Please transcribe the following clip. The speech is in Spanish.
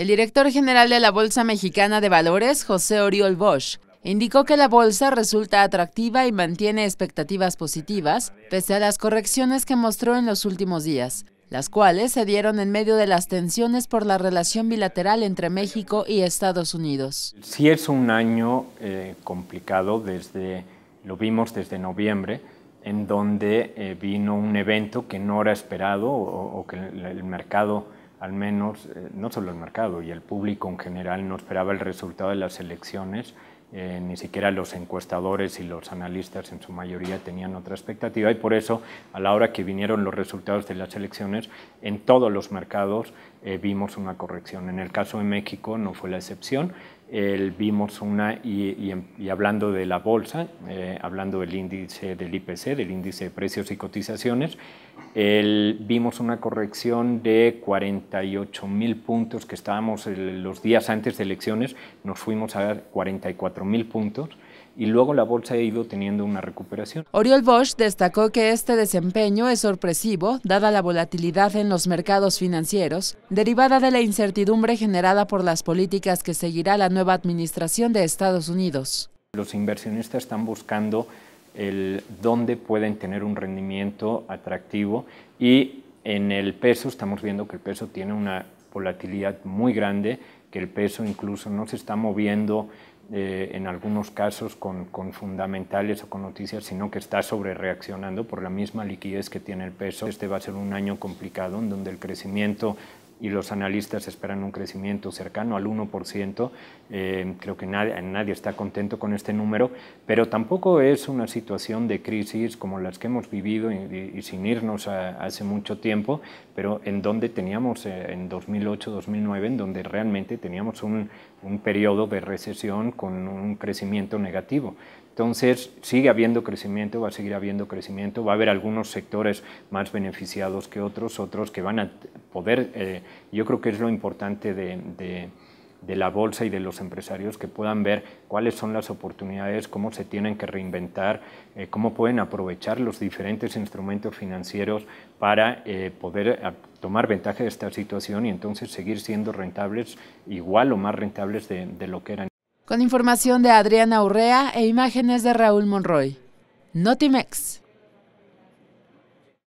El director general de la Bolsa Mexicana de Valores, José Oriol Bosch, indicó que la bolsa resulta atractiva y mantiene expectativas positivas, pese a las correcciones que mostró en los últimos días, las cuales se dieron en medio de las tensiones por la relación bilateral entre México y Estados Unidos. Sí es un año eh, complicado, desde, lo vimos desde noviembre, en donde eh, vino un evento que no era esperado o que el mercado al menos eh, no solo el mercado y el público en general no esperaba el resultado de las elecciones, eh, ni siquiera los encuestadores y los analistas en su mayoría tenían otra expectativa y por eso a la hora que vinieron los resultados de las elecciones en todos los mercados eh, vimos una corrección. En el caso de México no fue la excepción. el vimos una, y, hablando de la bolsa, eh, hablando del índice del IPC, del índice de precios y cotizaciones, el, vimos una corrección de 48 mil puntos que estábamos los días antes de elecciones, nos fuimos a 44 mil puntos y luego la bolsa ha ido teniendo una recuperación. Oriol Bosch destacó que este desempeño es sorpresivo, dada la volatilidad en los mercados financieros, derivada de la incertidumbre generada por las políticas que seguirá la nueva administración de Estados Unidos. Los inversionistas están buscando el dónde pueden tener un rendimiento atractivo y en el peso estamos viendo que el peso tiene una volatilidad muy grande, que el peso incluso no se está moviendo eh, en algunos casos con, con, fundamentales o con noticias, sino que está sobre reaccionando por la misma liquidez que tiene el peso. Este va a ser un año complicado en donde el crecimiento y los analistas esperan un crecimiento cercano al 1%. Eh, creo que nadie, nadie está contento con este número, pero tampoco es una situación de crisis como las que hemos vivido y, sin irnos hace mucho tiempo, pero en donde teníamos eh, en 2008-2009, en donde realmente teníamos un, un periodo de recesión con un crecimiento negativo. Entonces, sigue habiendo crecimiento, va a seguir habiendo crecimiento, va a haber algunos sectores más beneficiados que otros, otros que van a poder, eh, yo creo que es lo importante de, la bolsa y de los empresarios que puedan ver cuáles son las oportunidades, cómo se tienen que reinventar, eh, cómo pueden aprovechar los diferentes instrumentos financieros para eh, poder tomar ventaja de esta situación y entonces seguir siendo rentables, igual o más rentables de lo que eran. Con información de Adriana Urrea e imágenes de Raúl Monroy. Notimex.